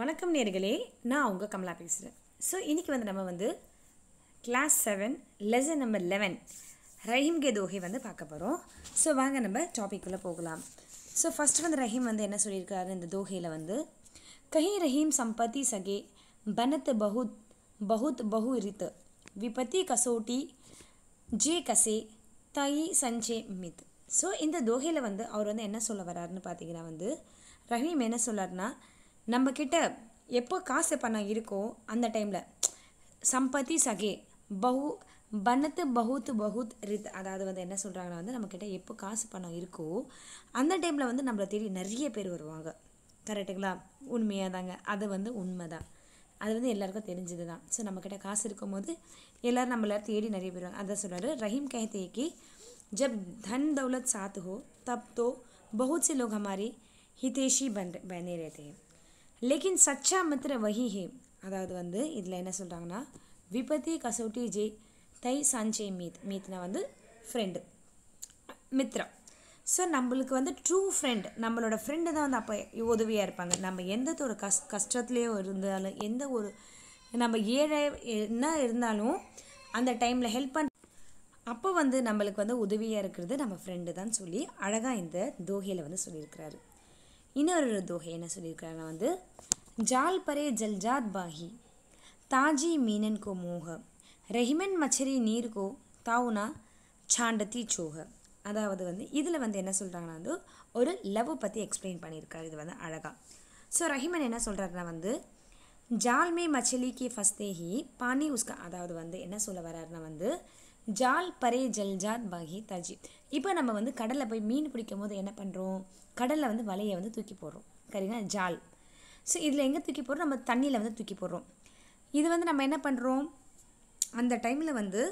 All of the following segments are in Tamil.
வணக்கம் நேர்களே நான் அவங்க கமலா பேசுகிறேன் ஸோ இன்றைக்கி வந்து நம்ம வந்து class seven lesson number eleven Rahim கே தோகை வந்து பார்க்க போகிறோம் ஸோ வாங்க நம்ம டாப்பிக்குள்ளே போகலாம் ஸோ ஃபஸ்ட்டு வந்து ரஹீம் வந்து என்ன சொல்லியிருக்காரு இந்த தோஹையில் வந்து கஹி ரஹீம் சம்பத்தி சகே பனத் பகுத் பகுத் பகு ரித்து விபத்தி கசோட்டி ஜே கசே தயி சஞ்சே மித் ஸோ இந்த தோகையில் வந்து அவர் வந்து என்ன சொல்ல வர்றாருன்னு பார்த்தீங்கன்னா வந்து ரஹீம் என்ன சொல்லார்னா நம்மக்கிட்ட எப்போ காசு பணம் இருக்கோ அந்த டைமில் சம்பத்தி சகே பகு பணத்து பகுத்து பகுத் ரித் அதாவது வந்து என்ன சொல்கிறாங்கன்னா வந்து நம்மக்கிட்ட எப்போ காசு பணம் இருக்கோ அந்த டைமில் வந்து நம்மளை தேடி நிறைய பேர் வருவாங்க கரெக்டுங்களா உண்மையாக தாங்க அது வந்து உண்மை தான் அது வந்து எல்லாருக்கும் தெரிஞ்சது தான் ஸோ நம்மக்கிட்ட காசு இருக்கும் போது எல்லோரும் நம்மளை தேடி நிறைய பேர் வருவாங்க அதை சொல்கிறாரு ரஹீம் கஹத்தேக்கி ஜப் தன் தௌலத் சாத்துகோ தப்தோ तब तो மாதிரி ஹிதேஷி लोग हमारे हितेशी லேக்கின் சச்சா மித்ர வஹி ஹே அதாவது வந்து இதில் என்ன சொல்கிறாங்கன்னா விபத்தி கசௌட்டி ஜே தை சஞ்சே மீத் மீத்னா வந்து ஃப்ரெண்டு மித்ரா ஸோ நம்மளுக்கு வந்து ட்ரூ ஃப்ரெண்ட் நம்மளோட ஃப்ரெண்டு தான் வந்து அப்போ உதவியாக இருப்பாங்க நம்ம எந்த ஒரு கஷ் கஷ்டத்துலேயோ இருந்தாலும் எந்த ஒரு நம்ம ஏழை என்ன இருந்தாலும் அந்த டைமில் ஹெல்ப் பண்ண அப்போ வந்து நம்மளுக்கு வந்து உதவியாக இருக்கிறது நம்ம ஃப்ரெண்டு தான் சொல்லி அழகாக இந்த தோகையில் வந்து சொல்லியிருக்கிறாரு இன்னொரு தோகை என்ன சொல்லியிருக்காங்க வந்து ஜால் பரே ஜல்ஜாத் பாஹி தாஜி மீனன் கோ மோக ரெஹிமன் மச்சரி நீர் கோ தாவுனா சாண்டத்தி சோக அதாவது வந்து இதில் வந்து என்ன சொல்கிறாங்கன்னா வந்து ஒரு லவ் பற்றி எக்ஸ்பிளைன் பண்ணியிருக்காரு இது வந்து அழகாக ஸோ ரஹிமன் என்ன சொல்கிறாருன்னா வந்து ஜால்மே மச்சலி கே ஹி பானி உஸ்கா அதாவது வந்து என்ன சொல்ல வர்றாருன்னா வந்து ஜால் பரே ஜல்ஜாத் பாகி தஜி இப்போ நம்ம வந்து கடலில் போய் மீன் பிடிக்கும் போது என்ன பண்ணுறோம் கடலில் வந்து வலையை வந்து தூக்கி போடுறோம் சரிங்களா ஜால் ஸோ இதில் எங்கே தூக்கி போடுறோம் நம்ம தண்ணியில் வந்து தூக்கி போடுறோம் இது வந்து நம்ம என்ன பண்ணுறோம் அந்த டைமில் வந்து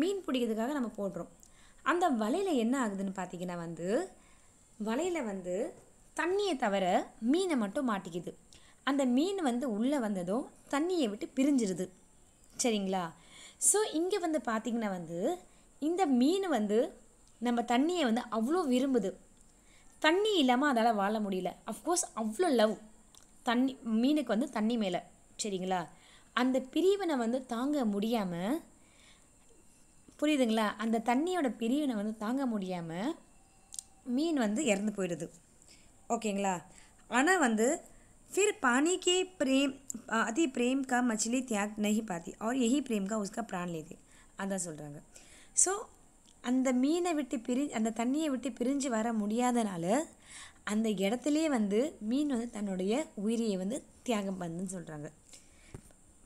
மீன் பிடிக்கிறதுக்காக நம்ம போடுறோம் அந்த வலையில் என்ன ஆகுதுன்னு பார்த்தீங்கன்னா வந்து வலையில் வந்து தண்ணியை தவிர மீனை மட்டும் மாட்டிக்குது அந்த மீன் வந்து உள்ளே வந்ததும் தண்ணியை விட்டு பிரிஞ்சிருது சரிங்களா ஸோ இங்கே வந்து பார்த்திங்கன்னா வந்து இந்த மீன் வந்து நம்ம தண்ணியை வந்து அவ்வளோ விரும்புது தண்ணி இல்லாமல் அதால் வாழ முடியல அஃப்கோர்ஸ் அவ்வளோ லவ் தண்ணி மீனுக்கு வந்து தண்ணி மேலே சரிங்களா அந்த பிரிவினை வந்து தாங்க முடியாமல் புரியுதுங்களா அந்த தண்ணியோட பிரிவினை வந்து தாங்க முடியாமல் மீன் வந்து இறந்து போயிடுது ஓகேங்களா ஆனால் வந்து फिर पानी के प्रेम अति प्रेम का मछली त्याग नहीं पाती और यही प्रेम का उसका பிரான் லேதி அதான் சொல்கிறாங்க ஸோ அந்த மீனை விட்டு பிரி அந்த தண்ணியை விட்டு பிரிஞ்சு வர முடியாதனால அந்த இடத்துலையே வந்து மீன் வந்து தன்னுடைய உயிரியை வந்து தியாகம் பண்ணுன்னு சொல்கிறாங்க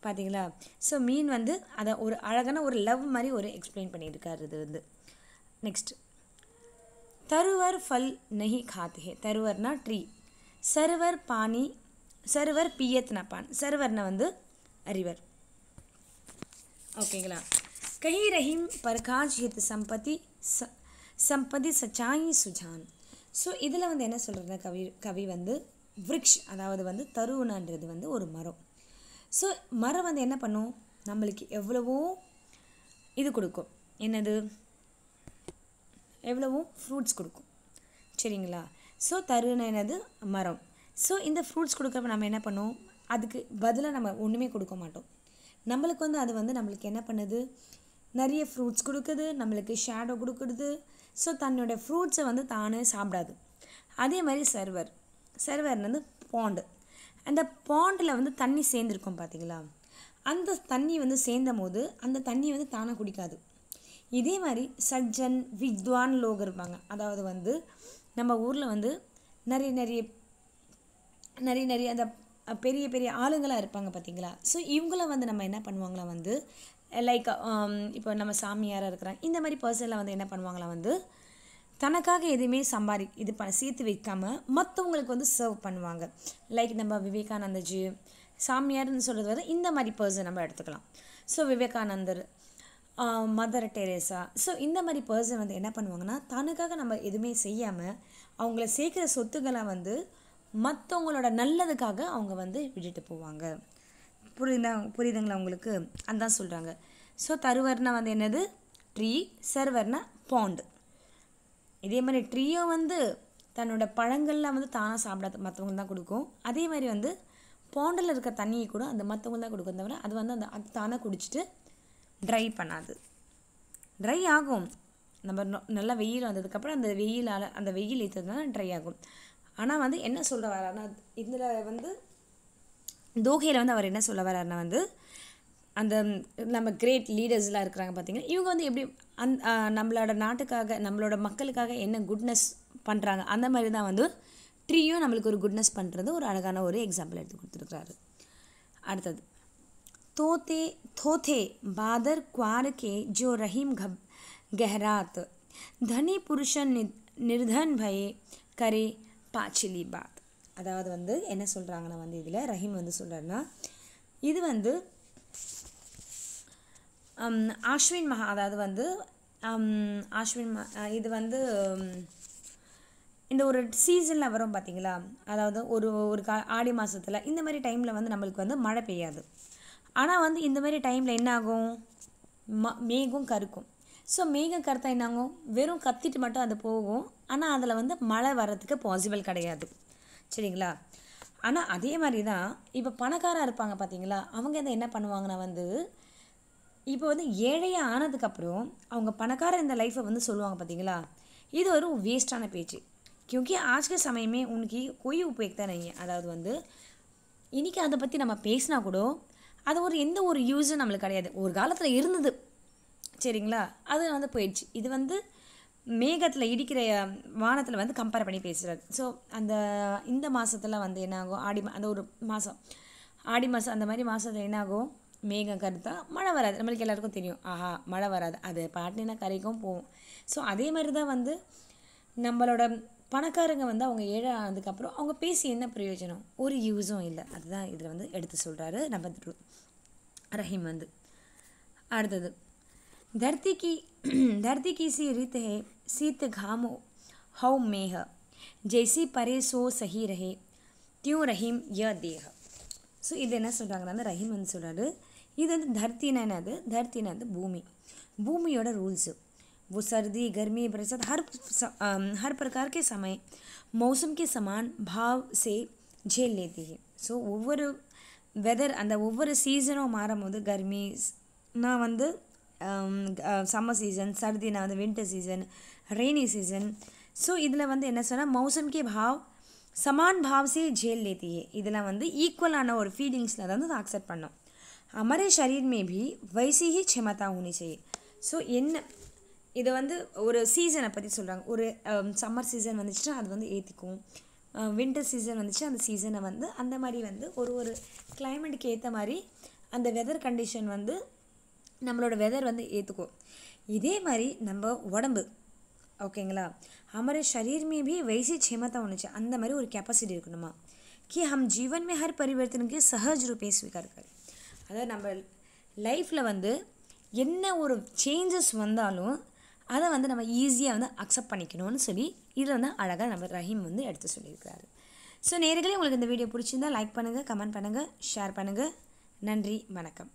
பார்த்தீங்களா ஸோ மீன் வந்து அதை ஒரு அழகான ஒரு லவ் மாதிரி ஒரு எக்ஸ்பிளைன் பண்ணியிருக்காரு இது வந்து நெக்ஸ்ட் தருவர் ஃபல் நெஹி காத்தே தருவர்னா ட்ரீ சருவர் பானி சர்வர் பியத் நப்பான் சர்வர்னு வந்து அறிவர் ஓகேங்களா கஹி ரஹீம் பர்காஜ் ஹித் சம்பதி ச சம்பதி சச்சாயி சுஜான் ஸோ இதில் வந்து என்ன சொல்கிறதுனா கவி கவி வந்து விரிக்ஷ் அதாவது வந்து தருவுனான்றது வந்து ஒரு மரம் ஸோ மரம் வந்து என்ன பண்ணும் நம்மளுக்கு எவ்வளவோ இது கொடுக்கும் என்னது எவ்வளவோ ஃப்ரூட்ஸ் கொடுக்கும் சரிங்களா ஸோ தருன்னு என்னது மரம் ஸோ இந்த ஃப்ரூட்ஸ் கொடுக்குறப்ப நம்ம என்ன பண்ணுவோம் அதுக்கு பதிலாக நம்ம ஒன்றுமே கொடுக்க மாட்டோம் நம்மளுக்கு வந்து அது வந்து நம்மளுக்கு என்ன பண்ணுது நிறைய ஃப்ரூட்ஸ் கொடுக்குது நம்மளுக்கு ஷேடோ கொடுக்குறது ஸோ தன்னோட ஃப்ரூட்ஸை வந்து தானே சாப்பிடாது அதே மாதிரி சர்வர் சர்வர் வந்து பாண்டு அந்த பாண்டில் வந்து தண்ணி சேர்ந்துருக்கும் பார்த்தீங்களா அந்த தண்ணி வந்து சேர்ந்த போது அந்த தண்ணி வந்து தானே குடிக்காது இதே மாதிரி சஜ்ஜன் வித்வான் லோகர் இருப்பாங்க அதாவது வந்து நம்ம ஊரில் வந்து நிறைய நிறைய நிறைய நிறைய அந்த பெரிய பெரிய ஆளுங்களாக இருப்பாங்க பார்த்தீங்களா ஸோ இவங்களாம் வந்து நம்ம என்ன பண்ணுவாங்களா வந்து லைக் um, இப்போ நம்ம சாமியாராக இருக்கிறாங்க இந்த மாதிரி பர்சனில் வந்து என்ன பண்ணுவாங்களா வந்து தனக்காக எதுவுமே சம்பாதி இது பண்ண சேர்த்து வைக்காமல் மற்றவங்களுக்கு வந்து சர்வ் பண்ணுவாங்க லைக் நம்ம விவேகானந்தஜி சாமியார்னு சொல்கிறது வந்து இந்த மாதிரி பர்சன் நம்ம எடுத்துக்கலாம் ஸோ விவேகானந்தர் மதர் டெரேசா ஸோ இந்த மாதிரி பர்சன் வந்து என்ன பண்ணுவாங்கன்னா தனக்காக நம்ம எதுவுமே செய்யாமல் அவங்கள சேர்க்குற சொத்துக்களை வந்து மற்றவங்களோட நல்லதுக்காக அவங்க வந்து விட்டுட்டு போவாங்க புரியுதா புரியுதுங்களா உங்களுக்கு அதான் சொல்கிறாங்க ஸோ தருவர்னா வந்து என்னது ட்ரீ சர்வர்னா பாண்டு இதே மாதிரி ட்ரீயும் வந்து தன்னோட பழங்கள்லாம் வந்து தானாக சாப்பிடாது மற்றவங்க தான் கொடுக்கும் அதே மாதிரி வந்து பாண்டில் இருக்க தண்ணியை கூட அந்த மற்றவங்க தான் கொடுக்கும் தவிர அது வந்து அந்த அது தானாக குடிச்சிட்டு ட்ரை பண்ணாது ட்ரை ஆகும் நம்ம நல்லா வெயில் வந்ததுக்கப்புறம் அந்த வெயிலால் அந்த வெயில் ஏற்றதுனால ட்ரை ஆகும் ஆனால் வந்து என்ன சொல்ல வர்றாருன்னா இதில் வந்து தோகையில் வந்து அவர் என்ன சொல்ல வர்றாருன்னா வந்து அந்த நம்ம கிரேட் லீடர்ஸ்லாம் இருக்கிறாங்க பார்த்தீங்கன்னா இவங்க வந்து எப்படி அந் நம்மளோட நாட்டுக்காக நம்மளோட மக்களுக்காக என்ன குட்னஸ் பண்ணுறாங்க அந்த மாதிரி தான் வந்து ட்ரீயும் நம்மளுக்கு ஒரு குட்னஸ் பண்ணுறது ஒரு அழகான ஒரு எக்ஸாம்பிள் எடுத்து கொடுத்துருக்குறாரு அடுத்தது தோத்தே தோத்தே பாதர் குவாரகே ஜோ ரஹீம் கப் கெஹராத் தனி புருஷன் நிர்தன் பயே கரே பாச்சிலி பாத் அதாவது வந்து என்ன சொல்கிறாங்கன்னா வந்து இதில் ரஹீம் வந்து சொல்கிறாருன்னா இது வந்து ஆஷ்வின் மகா அதாவது வந்து ஆஷ்வின் இது வந்து இந்த ஒரு சீசனில் வரும் பார்த்திங்களா அதாவது ஒரு ஒரு கா ஆடி மாதத்தில் இந்த மாதிரி டைமில் வந்து நம்மளுக்கு வந்து மழை பெய்யாது ஆனால் வந்து இந்த மாதிரி டைமில் என்ன ஆகும் ம மேகம் கருக்கும் ஸோ மேக கருத்தா என்னாகும் வெறும் கத்திட்டு மட்டும் அது போகும் ஆனால் அதில் வந்து மழை வர்றதுக்கு பாசிபிள் கிடையாது சரிங்களா ஆனால் அதே மாதிரி தான் இப்போ பணக்காராக இருப்பாங்க பார்த்தீங்களா அவங்க இதை என்ன பண்ணுவாங்கன்னா வந்து இப்போ வந்து ஏழையாக ஆனதுக்கப்புறம் அவங்க பணக்காரர் இந்த லைஃப்பை வந்து சொல்லுவாங்க பார்த்தீங்களா இது ஒரு வேஸ்டான பேச்சு கியூக்கி ஆஜ்க சமயமே உனக்கு கொய் उनकी कोई அதாவது வந்து இன்றைக்கி அதை பற்றி நம்ம பேசினா கூட அது ஒரு எந்த ஒரு யூஸும் நம்மளுக்கு கிடையாது ஒரு காலத்தில் இருந்தது சரிங்களா அது வந்து போயிடுச்சு இது வந்து மேகத்தில் இடிக்கிற வானத்தில் வந்து கம்பேர் பண்ணி பேசுகிறாரு ஸோ அந்த இந்த மாதத்தில் வந்து என்னாகும் ஆடி ஆடி அந்த ஒரு மாதம் ஆடி மாதம் அந்த மாதிரி மாதத்தில் என்னாகும் மேகம் கருத்தா மழை வராது நம்மளுக்கு எல்லாருக்கும் தெரியும் ஆஹா மழை வராது அது பாட்டினா கரைக்கும் போகும் ஸோ அதே மாதிரி தான் வந்து நம்மளோட பணக்காரங்க வந்து அவங்க ஏழை ஆனதுக்கப்புறம் அவங்க பேசி என்ன பிரயோஜனம் ஒரு யூஸும் இல்லை அதுதான் இதில் வந்து எடுத்து சொல்கிறாரு நம்ம ரஹீம் வந்து அடுத்தது धरती की धरती की सी रित है सीत घामो हव मेह जैसी பரே சோ சஹி ரஹே தியூ ரஹீம் ய தேஹ ஸோ இது என்ன சொல்கிறாங்கன்னா அந்த ரஹீம் வந்து சொல்கிறாரு இது வந்து தர்த்தினா என்னது தர்த்தினா வந்து பூமி பூமியோட रूल्स वो सर्दी गर्मी बरसात हर हर प्रकार के समय मौसम के समान भाव से झेल लेती है ஸோ ஒவ்வொரு வெதர் அந்த ஒவ்வொரு சீசனும் மாறும்போது கர்மி நான் வந்து சம்மர் சீசன் சர்தினா வந்து winter season rainy season so இதில் வந்து என்ன சொன்னால் மௌசம் கே பாவ் சமான் பாவ்ஸே ஜேல் லேத்தியே இதெல்லாம் வந்து ஈக்குவலான ஒரு ஃபீலிங்ஸில் தான் வந்து அக்செப்ட் பண்ணோம் அமரே ஷரீர் மேபி भी वैसी ही क्षमता ஸோ என்ன இதை வந்து ஒரு சீசனை பற்றி சொல்கிறாங்க ஒரு சம்மர் um, சீசன் வந்துச்சுன்னா அது வந்து ஏற்றிக்கும் வின்டர் uh, சீசன் வந்துச்சு அந்த சீசனை வந்து அந்த மாதிரி வந்து ஒரு ஒரு கிளைமேட்டுக்கு ஏற்ற மாதிரி அந்த வெதர் கண்டிஷன் வந்து நம்மளோட வெதர் வந்து ஏற்றுக்கும் இதே மாதிரி நம்ம உடம்பு ஓகேங்களா हमारे शरीर பி भी वैसी क्षमता அந்த மாதிரி ஒரு கெப்பாசிட்டி இருக்கணுமா கி ஹம் ஜீவன் மே ஹர் பரிவர்த்தனுக்கு சஹஜ் ரூபே ஸ்வீகார் அதாவது நம்ம லைஃப்பில் வந்து என்ன ஒரு சேஞ்சஸ் வந்தாலும் அதை வந்து நம்ம ஈஸியாக வந்து அக்செப்ட் பண்ணிக்கணும்னு சொல்லி இதில் வந்து அழகாக நம்ம ரஹீம் வந்து எடுத்து சொல்லியிருக்கிறாரு ஸோ நேர்களே உங்களுக்கு இந்த வீடியோ பிடிச்சிருந்தால் லைக் பண்ணுங்கள் கமெண்ட் பண்ணுங்கள் ஷேர் பண்ணுங்கள் நன்றி வணக்கம்